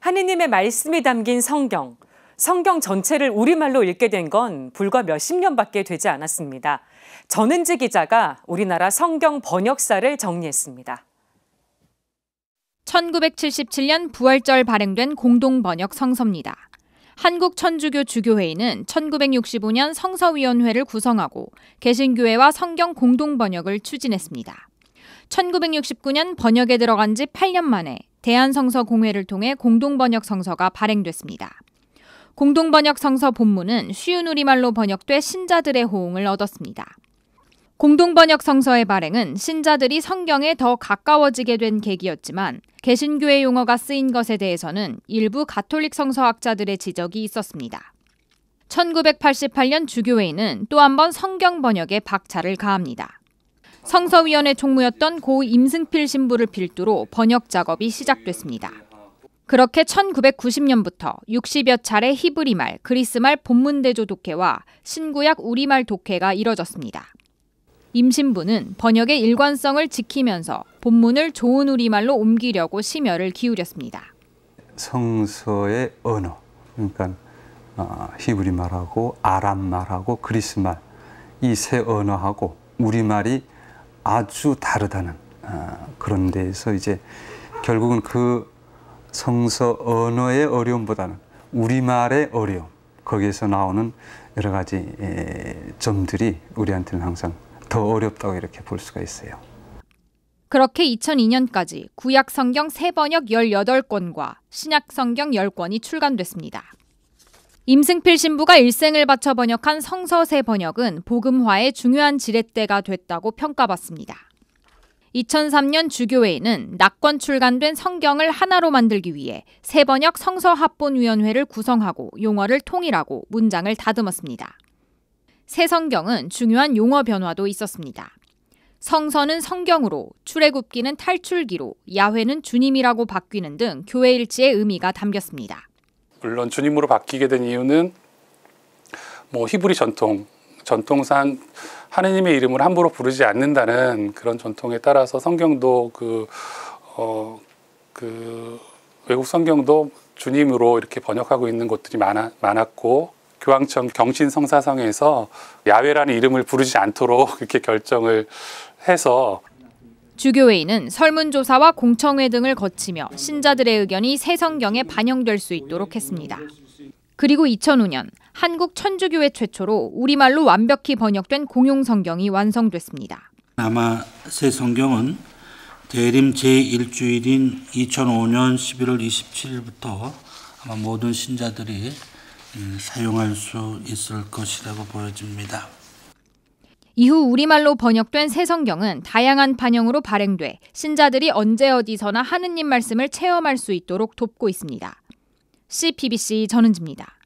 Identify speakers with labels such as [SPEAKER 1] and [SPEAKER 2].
[SPEAKER 1] 하느님의 말씀이 담긴 성경, 성경 전체를 우리말로 읽게 된 건 불과 몇 십 년밖에 되지 않았습니다. 전은지 기자가 우리나라 성경 번역사를 정리했습니다. 1977년 부활절 발행된 공동 번역 성서입니다. 한국 천주교 주교회의는 1965년 성서위원회를 구성하고 개신교회와 성경 공동 번역을 추진했습니다. 1969년 번역에 들어간 지 8년 만에 대한성서공회를 통해 공동번역성서가 발행됐습니다. 공동번역성서 본문은 쉬운 우리말로 번역돼 신자들의 호응을 얻었습니다. 공동번역성서의 발행은 신자들이 성경에 더 가까워지게 된 계기였지만 개신교의 용어가 쓰인 것에 대해서는 일부 가톨릭 성서학자들의 지적이 있었습니다. 1988년 주교회는 또 한번 성경 번역에 박차를 가합니다. 성서위원회 총무였던 고 임승필 신부를 필두로 번역 작업이 시작됐습니다. 그렇게 1990년부터 60여 차례 히브리말, 그리스말 본문대조 독해와 신구약 우리말 독해가 이뤄졌습니다. 임신부는 번역의 일관성을 지키면서 본문을 좋은 우리말로 옮기려고 심혈을 기울였습니다.
[SPEAKER 2] 성서의 언어, 그러니까 어, 히브리말하고 아람말하고 그리스말 이 세 언어하고 우리말이 아주 다르다는 아, 그런 데에서 이제 결국은 그 성서 언어의 어려움보다는 우리말의 어려움 거기에서 나오는 여러 가지 에, 예, 점들이 우리한테는 항상 더 어렵다고 이렇게 볼 수가 있어요.
[SPEAKER 1] 그렇게 2002년까지 구약 성경 세번역 18권과 신약 성경 10권이 출간됐습니다. 임승필 신부가 일생을 바쳐 번역한 성서세 번역은 복음화의 중요한 지렛대가 됐다고 평가받습니다. 2003년 주교회는 낙권 출간된 성경을 하나로 만들기 위해 세번역 성서합본위원회를 구성하고 용어를 통일하고 문장을 다듬었습니다. 새 성경은 중요한 용어 변화도 있었습니다. 성서는 성경으로, 출애굽기는 탈출기로, 야훼는 주님이라고 바뀌는 등 교회 일치의 의미가 담겼습니다.
[SPEAKER 3] 물론 주님으로 바뀌게 된 이유는 뭐 히브리 전통 전통상 하느님의 이름을 함부로 부르지 않는다는 그런 전통에 따라서 성경도 그, 어, 그 외국 성경도 주님으로 이렇게 번역하고 있는 곳들이 많아, 많았고 교황청 경신성사성에서 야외라는 이름을 부르지 않도록 이렇게 결정을 해서
[SPEAKER 1] 주교회의는 설문조사와 공청회 등을 거치며 신자들의 의견이 새 성경에 반영될 수 있도록 했습니다. 그리고 2005년 한국 천주교회 최초로 우리말로 완벽히 번역된 공용 성경이 완성됐습니다.
[SPEAKER 2] 아마 새 성경은 대림 제1주일인 2005년 11월 27일부터 아마 모든 신자들이 음, 사용할 수 있을 것이라고 보여집니다.
[SPEAKER 1] 이후 우리말로 번역된 새 성경은 다양한 반영으로 발행돼 신자들이 언제 어디서나 하느님 말씀을 체험할 수 있도록 돕고 있습니다. CPBC 전은지입니다.